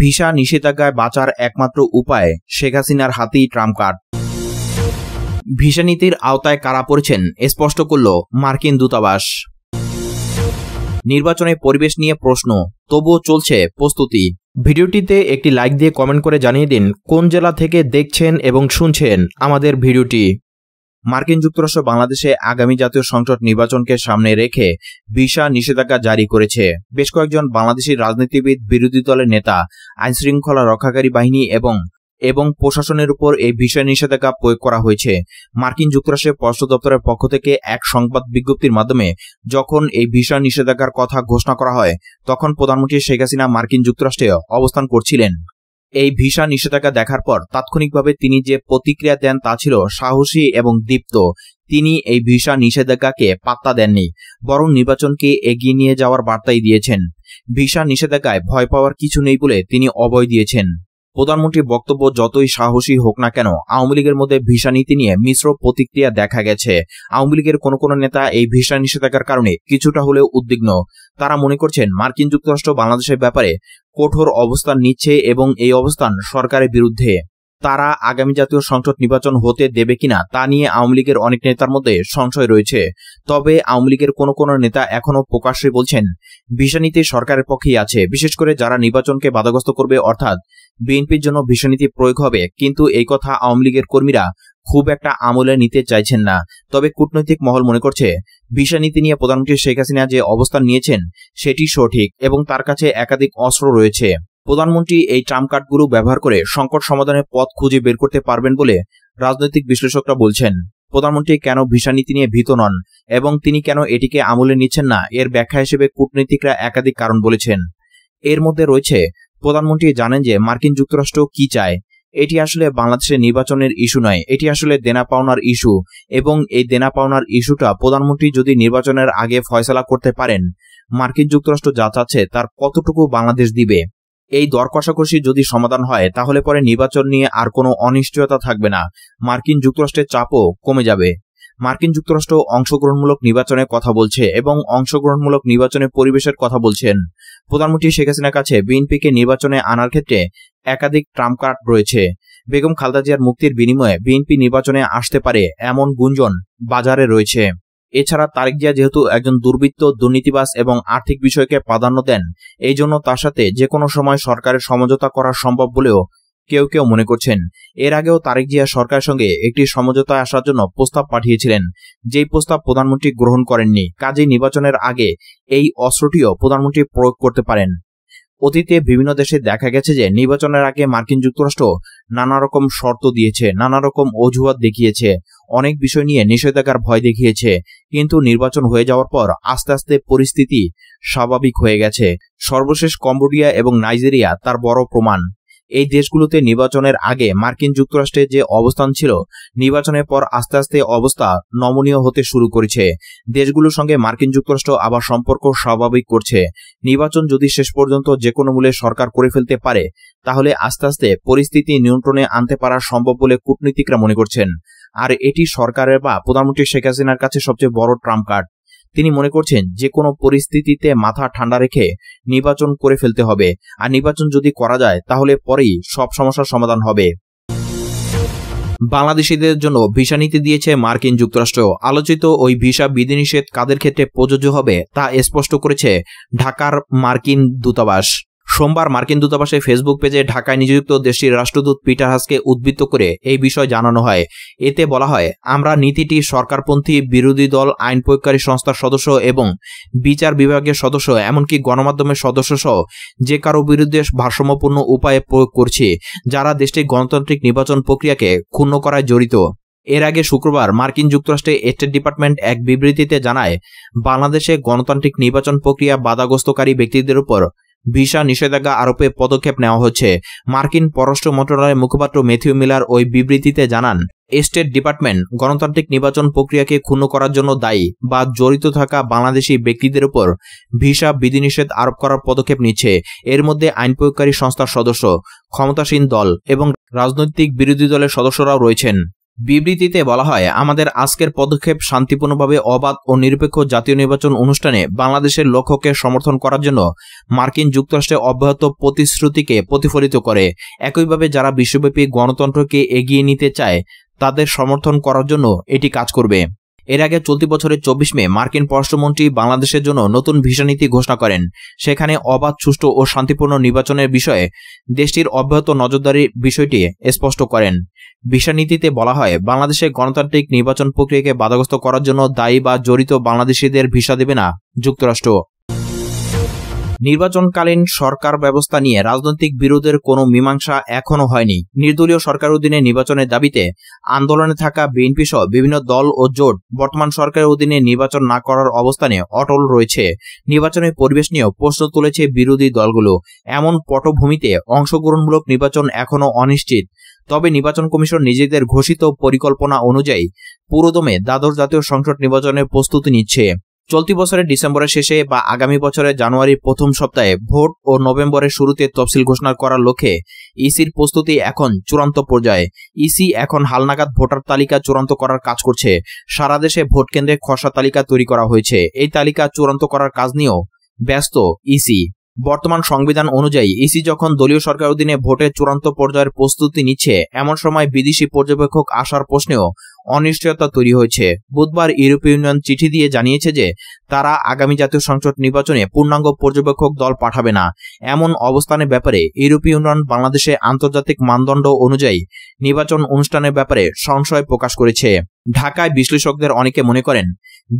visa নিষেধাজ্ঞায় বাঁচার একমাত্র উপায় শেখ হাসিনার হাতেই ট্রাম্প কার্ড ভিসা নীতির আওতায় কারা পড়েছেন স্পষ্ট করল মার্কিন দূতাবাস নির্বাচনে পরিবেশ নিয়ে প্রশ্ন তবুও চলছে প্রস্তুতি ভিডিওটিতে একটি লাইক দিয়ে কমেন্ট করে জানিয়ে দিন কোন জেলা থেকে দেখছেন এবং শুনছেন আমাদের ভিডিওটি মার্কিন যুক্তরাষ্ট্র বাংলাদেশে আগামী জাতীয় সংসদ নির্বাচনকে সামনে রেখে ভিসা নিষেধাজ্ঞা জারি করেছে বেশ কয়েকজন বাংলাদেশি রাজনীতিবিদ বিরোধী দলের নেতা আইন শৃঙ্খলা রক্ষাকারী বাহিনী এবং এবং প্রশাসনের উপর এই বিষয় নিষেধাজ্ঞা প্রয়োগ করা হয়েছে মার্কিন যুক্তরাষ্ট্রের পররাষ্ট্র দপ্তরের পক্ষ থেকে এক সংবাদ বিজ্ঞপ্তির মাধ্যমে যখন এই বিষয় নিষেধাজ্ঞার কথা ঘোষণা করা হয় তখন প্রধানমন্ত্রী শেখ হাসিনা মার্কিন যুক্তরাষ্ট্রে অবস্থান করছিলেন এই ভিসা নিষেধাজ্ঞা দেখার পর তাৎক্ষণিকভাবে তিনি যে প্রতিক্রিয়া দেন তা ছিল সাহসী এবং দীপ্ত তিনি এই ভিসা নিষেধাজ্ঞাকে পাত্তা দেননি বরং নির্বাচনকে এগিয়ে নিয়ে যাওয়ার বার্তাই দিয়েছেন ভিসা নিষেধাজ্ঞায় ভয় পাওয়ার কিছু নেই বলে তিনি অবয় দিয়েছেন প্রধানমন্ত্রীর বক্তব্য যতই সাহসী হোক না কেন আওয়ামী লীগের মধ্যে ভিসা নীতি নিয়ে মিশ্র প্রতিক্রিয়া দেখা গেছে আওয়ামী লীগের কোনো কোনো নেতা এই ভিসা নিষেধাজ্ঞার কারণে কিছুটা হলেও উদ্বিগ্ন তারা মনে করছেন মার্কিন যুক্তরাষ্ট্র বাংলাদেশের ব্যাপারে কঠোর অবস্থান নিচ্ছে এবং এই অবস্থান সরকারের বিরুদ্ধে তারা আগামী জাতীয় সংসদ নির্বাচন হতে দেবে কিনা তা নিয়ে আওয়ামী লীগের অনেক নেতার মধ্যে সংশয় রয়েছে তবে আওয়ামী লীগের কোনো কোনো নেতা এখনও প্রকাশ্যে বলছেন ভিসানীতি সরকারের পক্ষেই আছে বিশেষ করে যারা নির্বাচনকে বাধাগ্রস্ত করবে অর্থাৎ বিএনপির জন্য ভিসানীতি প্রয়োগ হবে কিন্তু এই কথা আওয়ামী লীগের কর্মীরা খুব একটা আমলে নিতে চাইছেন না তবে কূটনৈতিক মহল মনে করছে ভিসা নীতি নিয়ে প্রধানমন্ত্রী শেখ হাসিনা যে অবস্থান নিয়েছেন সেটি সঠিক এবং তার কাছে একাধিক অস্ত্র রয়েছে প্রধানমন্ত্রী এই ট্রাম্প কার্ডগুলো ব্যবহার করে সংকট সমাধানের পথ খুঁজে বের করতে পারবেন বলে রাজনৈতিক বিশ্লেষকরা বলছেন প্রধানমন্ত্রী কেন ভিসা নীতি নিয়ে ভীত নন এবং তিনি কেন এটিকে আমলে নিচ্ছেন না এর ব্যাখ্যা হিসেবে কূটনীতিকরা একাধিক কারণ বলেছেন এর মধ্যে রয়েছে প্রধানমন্ত্রী জানেন যে মার্কিন যুক্তরাষ্ট্র কি চায় এটি আসলে বাংলাদেশের নির্বাচনের ইস্যু নয় এটি আসলে দেনা পাওনার ইস্যু এবং এই দেনা পাওনার ইস্যুটা প্রধানমন্ত্রী যদি নির্বাচনের আগে ফয়সলা করতে পারেন মার্কিন যুক্তরাষ্ট্র যা চাচ্ছে তার কতটুকু বাংলাদেশ দিবে এই দর কষাকষি যদি সমাধান হয় তাহলে পরে নির্বাচন নিয়ে আর কোনো অনিশ্চয়তা থাকবে না মার্কিন যুক্তরাষ্ট্রের চাপও কমে যাবে মার্কিন যুক্তরাষ্ট্র অংশগ্রহণমূলক নির্বাচনের কথা বলছে এবং অংশগ্রহণমূলক নির্বাচনের পরিবেশের কথা বলছেন প্রধানমন্ত্রী শেখ হাসিনার কাছে বিএনপিকে নির্বাচনে আনার ক্ষেত্রে একাধিক ট্রাম্প কার্ড রয়েছে বেগম খালদা জিয়ার মুক্তির বিনিময়ে বিএনপি নির্বাচনে আসতে পারে এমন গুঞ্জন বাজারে রয়েছে এছাড়া তারেক জিয়া যেহেতু একজন দুর্বৃত্ত দুর্নীতিবাস এবং আর্থিক বিষয়কে প্রাধান্য দেন এই জন্য তার সাথে যে কোনো সময় সরকারের সমঝোতা করা সম্ভব বলেও কেউ কেউ মনে করছেন এর আগেও তারেক জিয়া সরকারের সঙ্গে একটি সমঝোতায় আসার জন্য প্রস্তাব পাঠিয়েছিলেন যেই প্রস্তাব প্রধানমন্ত্রী গ্রহণ করেননি কাজেই নির্বাচনের আগে এই অস্ত্রটিও প্রধানমন্ত্রী প্রয়োগ করতে পারেন অতীতে বিভিন্ন দেশে দেখা গেছে যে নির্বাচনের আগে মার্কিন যুক্তরাষ্ট্র নানা রকম শর্ত দিয়েছে নানা রকম অজুহাত দেখিয়েছে অনেক বিষয় নিয়ে নিষেধাজ্ঞার ভয় দেখিয়েছে কিন্তু নির্বাচন হয়ে যাওয়ার পর আস্তে আস্তে পরিস্থিতি স্বাভাবিক হয়ে গেছে সর্বশেষ কম্বোডিয়া এবং নাইজেরিয়া তার বড় প্রমাণ এই দেশগুলোতে নির্বাচনের আগে মার্কিন যুক্তরাষ্ট্রের যে অবস্থান ছিল নির্বাচনের পর আস্তে আস্তে অবস্থা নমনীয় হতে শুরু করেছে দেশগুলোর সঙ্গে মার্কিন যুক্তরাষ্ট্র আবার সম্পর্ক স্বাভাবিক করছে নির্বাচন যদি শেষ পর্যন্ত যে কোনো মূলে সরকার করে ফেলতে পারে তাহলে আস্তে আস্তে পরিস্থিতি নিয়ন্ত্রণে আনতে পারা সম্ভব বলে কূটনীতিকরা মনে করছেন আর এটি সরকারের বা প্রধানমন্ত্রী শেখ হাসিনার কাছে সবচেয়ে বড় ট্রাম্প কার্ড তিনি মনে করছেন যে কোনো পরিস্থিতিতে মাথা ঠান্ডা রেখে নির্বাচন করে ফেলতে হবে আর নির্বাচন যদি করা যায় তাহলে পরেই সব সমস্যার সমাধান হবে বাংলাদেশিদের জন্য ভিসা নীতি দিয়েছে মার্কিন যুক্তরাষ্ট্র আলোচিত ওই ভিসা বিধিনিষেধ কাদের ক্ষেত্রে প্রযোজ্য হবে তা স্পষ্ট করেছে ঢাকার মার্কিন দূতাবাস সোমবার মার্কিন দূতাবাসের ফেসবুক পেজে ঢাকায় নিযুক্ত দেশটির রাষ্ট্রদূত পিটার হাসকে উদ্বৃত্ত করে এই বিষয় জানানো হয় এতে বলা হয় আমরা নীতিটি সরকারপন্থী বিরোধী দল আইন প্রয়োগকারী সংস্থার সদস্য এবং বিচার বিভাগের সদস্য এমনকি গণমাধ্যমের সদস্য সহ যে কারো বিরুদ্ধে ভারসাম্যপূর্ণ উপায়ে প্রয়োগ করছি যারা দেশটির গণতান্ত্রিক নির্বাচন প্রক্রিয়াকে ক্ষুণ্ণ করায় জড়িত এর আগে শুক্রবার মার্কিন যুক্তরাষ্ট্রের স্টেট ডিপার্টমেন্ট এক বিবৃতিতে জানায় বাংলাদেশে গণতান্ত্রিক নির্বাচন প্রক্রিয়া বাধাগ্রস্তকারী ব্যক্তিদের উপর ভিসা নিষেধাজ্ঞা আরোপে পদক্ষেপ নেওয়া হচ্ছে মার্কিন পররাষ্ট্র মন্ত্রণালয়ের মুখপাত্র মেথিউ মিলার ওই বিবৃতিতে জানান স্টেট ডিপার্টমেন্ট গণতান্ত্রিক নির্বাচন প্রক্রিয়াকে ক্ষুণ্ণ করার জন্য দায়ী বা জড়িত থাকা বাংলাদেশি ব্যক্তিদের উপর ভিসা বিধিনিষেধ আরোপ করার পদক্ষেপ নিচ্ছে এর মধ্যে আইন প্রয়োগকারী সংস্থার সদস্য ক্ষমতাসীন দল এবং রাজনৈতিক বিরোধী দলের সদস্যরাও রয়েছেন বিবৃতিতে বলা হয় আমাদের আজকের পদক্ষেপ শান্তিপূর্ণভাবে অবাধ ও নিরপেক্ষ জাতীয় নির্বাচন অনুষ্ঠানে বাংলাদেশের লক্ষ্যকে সমর্থন করার জন্য মার্কিন যুক্তরাষ্ট্রে অব্যাহত প্রতিশ্রুতিকে প্রতিফলিত করে একইভাবে যারা বিশ্বব্যাপী গণতন্ত্রকে এগিয়ে নিতে চায় তাদের সমর্থন করার জন্য এটি কাজ করবে এর আগে চলতি বছরের চব্বিশ মে মার্কিন পররাষ্ট্রমন্ত্রী বাংলাদেশের জন্য নতুন ভিসা নীতি ঘোষণা করেন সেখানে অবাধ সুষ্ঠু ও শান্তিপূর্ণ নির্বাচনের বিষয়ে দেশটির অব্যাহত নজরদারির বিষয়টি স্পষ্ট করেন ভিসা নীতিতে বলা হয় বাংলাদেশের গণতান্ত্রিক নির্বাচন প্রক্রিয়াকে বাধাগ্রস্ত করার জন্য দায়ী বা জড়িত বাংলাদেশিদের ভিসা দেবে না যুক্তরাষ্ট্র নির্বাচনকালীন সরকার ব্যবস্থা নিয়ে রাজনৈতিক বিরোধের কোনো মীমাংসা এখনও হয়নি নির্দলীয় সরকার অধীনে নির্বাচনের দাবিতে আন্দোলনে থাকা বিএনপি সহ বিভিন্ন দল ও জোট বর্তমান সরকারের অধীনে নির্বাচন না করার অবস্থানে অটল রয়েছে নির্বাচনের পরিবেশ নিয়েও প্রশ্ন তুলেছে বিরোধী দলগুলো এমন পটভূমিতে অংশগ্রহণমূলক নির্বাচন এখনও অনিশ্চিত তবে নির্বাচন কমিশন নিজেদের ঘোষিত পরিকল্পনা অনুযায়ী পুরোদমে দ্বাদশ জাতীয় সংসদ নির্বাচনের প্রস্তুতি নিচ্ছে চলতি বছরের ডিসেম্বরের শেষে বা আগামী বছরের জানুয়ারির প্রথম সপ্তাহে ভোট ও নভেম্বরের শুরুতে তফসিল ঘোষণা করার লক্ষ্যে ইসির প্রস্তুতি এখন চূড়ান্ত পর্যায়ে ইসি এখন হালনাগাদ ভোটার তালিকা চূড়ান্ত করার কাজ করছে সারা দেশে ভোট কেন্দ্রে খসড়া তালিকা তৈরি করা হয়েছে এই তালিকা চূড়ান্ত করার কাজ নিয়েও ব্যস্ত ইসি বর্তমান সংবিধান অনুযায়ী ইসি যখন দলীয় সরকার অধীনে ভোটের চূড়ান্ত পর্যায়ের প্রস্তুতি নিচ্ছে এমন সময় বিদেশি পর্যবেক্ষক আসার প্রশ্নেও অনিশ্চয়তা তৈরি হয়েছে বুধবার ইউরোপীয় ইউনিয়ন চিঠি দিয়ে জানিয়েছে যে তারা আগামী জাতীয় সংসদ নির্বাচনে পূর্ণাঙ্গ পর্যবেক্ষক দল পাঠাবে না এমন অবস্থানের ব্যাপারে ইউরোপীয় ইউনিয়ন বাংলাদেশে আন্তর্জাতিক মানদণ্ড অনুযায়ী নির্বাচন অনুষ্ঠানের ব্যাপারে সংশয় প্রকাশ করেছে ঢাকায় বিশ্লেষকদের অনেকে মনে করেন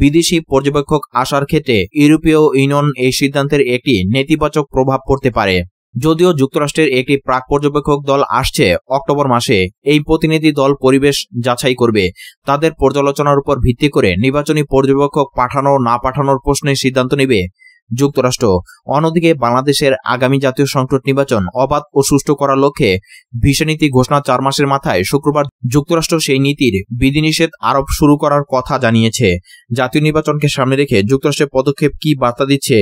বিদেশি পর্যবেক্ষক আসার ক্ষেত্রে ইউরোপীয় ইউনিয়ন এই সিদ্ধান্তের একটি নেতিবাচক প্রভাব পড়তে পারে যদিও যুক্তরাষ্ট্রের একটি প্রাক পর্যবেক্ষক দল আসছে অক্টোবর মাসে এই প্রতিনিধি দল পরিবেশ যাচাই করবে তাদের পর্যালোচনার উপর ভিত্তি করে নির্বাচনী পর্যবেক্ষক পাঠানো না পাঠানোর প্রশ্নে সিদ্ধান্ত নেবে যুক্তরাষ্ট্র অন্যদিকে বাংলাদেশের আগামী জাতীয় সংসদ নির্বাচন অবাধ ও সুষ্ঠু করার লক্ষ্যে ভিসা নীতি ঘোষণা চার মাসের মাথায় শুক্রবার যুক্তরাষ্ট্র সেই নীতির বিধিনিষেধ আরোপ শুরু করার কথা জানিয়েছে জাতীয় নির্বাচনকে সামনে রেখে যুক্তরাষ্ট্রের পদক্ষেপ কি বার্তা দিচ্ছে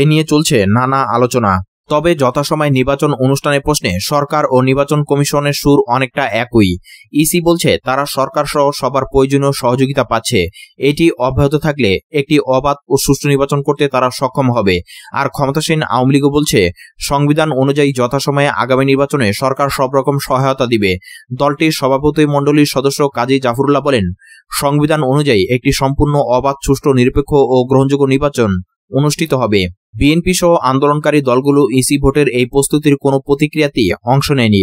এ নিয়ে চলছে নানা আলোচনা তবে যথাসময় নির্বাচন অনুষ্ঠানের প্রশ্নে সরকার ও নির্বাচন কমিশনের সুর অনেকটা একই ইসি বলছে তারা সরকার সহ সবার প্রয়োজনীয় সহযোগিতা পাচ্ছে এটি অব্যাহত থাকলে একটি অবাধ ও সুষ্ঠু নির্বাচন করতে তারা সক্ষম হবে আর ক্ষমতাসীন আওয়ামী লীগও বলছে সংবিধান অনুযায়ী যথাসময়ে আগামী নির্বাচনে সরকার সব রকম সহায়তা দিবে দলটির সভাপতি মণ্ডলীর সদস্য কাজী জাফরুল্লাহ বলেন সংবিধান অনুযায়ী একটি সম্পূর্ণ অবাধ সুষ্ঠু নিরপেক্ষ ও গ্রহণযোগ্য নির্বাচন অনুষ্ঠিত হবে বিএনপি সহ আন্দোলনকারী দলগুলো ইসি e ভোটের এই প্রস্তুতির কোনো প্রতিক্রিয়াতে অংশ নেয়নি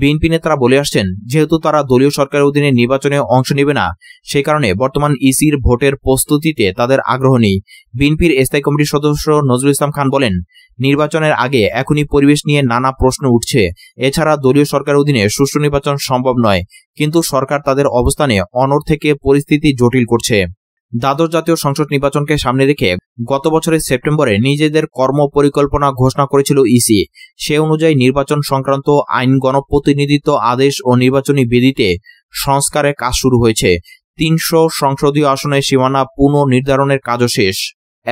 বিএনপি নেতারা বলে আসছেন যেহেতু তারা দলীয় সরকারের অধীনে নির্বাচনে অংশ নেবে না সেই কারণে বর্তমান ইসির e ভোটের প্রস্তুতিতে তাদের আগ্রহ নেই বিএনপির স্থায়ী কমিটির সদস্য নজরুল ইসলাম খান বলেন নির্বাচনের আগে এখনই পরিবেশ নিয়ে নানা প্রশ্ন উঠছে এছাড়া দলীয় সরকারের অধীনে সুষ্ঠু নির্বাচন সম্ভব নয় কিন্তু সরকার তাদের অবস্থানে অনর থেকে পরিস্থিতি জটিল করছে দ্বাদশ জাতীয় সংসদ নির্বাচনকে সামনে রেখে গত বছরের সেপ্টেম্বরে নিজেদের কর্ম পরিকল্পনা ঘোষণা করেছিল ইসি সে অনুযায়ী নির্বাচন সংক্রান্ত আইন গণপ্রতিনিধিত্ব আদেশ ও নির্বাচনী বিধিতে সংস্কারের কাজ শুরু হয়েছে তিনশো সংসদীয় আসনের সীমানা পুনর্নির্ধারণের কাজও শেষ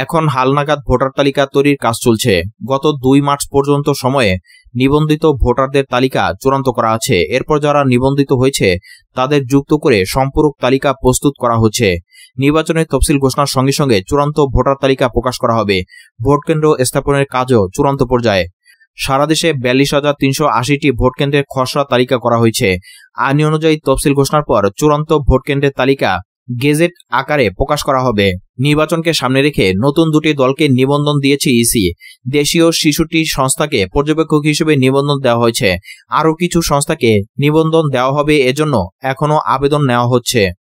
এখন হালনাগাদ ভোটার তালিকা তৈরির কাজ চলছে গত দুই মার্চ পর্যন্ত সময়ে নিবন্ধিত ভোটারদের তালিকা চূড়ান্ত করা আছে এরপর যারা নিবন্ধিত হয়েছে তাদের যুক্ত করে সম্পূরক তালিকা প্রস্তুত করা হচ্ছে নির্বাচনের তফসিল ঘোষণার সঙ্গে সঙ্গে চূড়ান্ত ভোটার তালিকা প্রকাশ করা হবে ভোট কেন্দ্র স্থাপনের কাজও চূড়ান্ত পর্যায়ে সারা দেশে বিয়াল্লিশ হাজার তিনশো আশিটি ভোটকেন্দ্রের খসড়া তালিকা করা হয়েছে আইন অনুযায়ী তফসিল ঘোষণার পর চূড়ান্ত ভোটকেন্দ্রের তালিকা গেজেট আকারে প্রকাশ করা হবে নির্বাচনকে সামনে রেখে নতুন দুটি দলকে নিবন্ধন দিয়েছে ইসি দেশীয় শিশুটি সংস্থাকে পর্যবেক্ষক হিসেবে নিবন্ধন দেওয়া হয়েছে আরও কিছু সংস্থাকে নিবন্ধন দেওয়া হবে এজন্য এখনও আবেদন নেওয়া হচ্ছে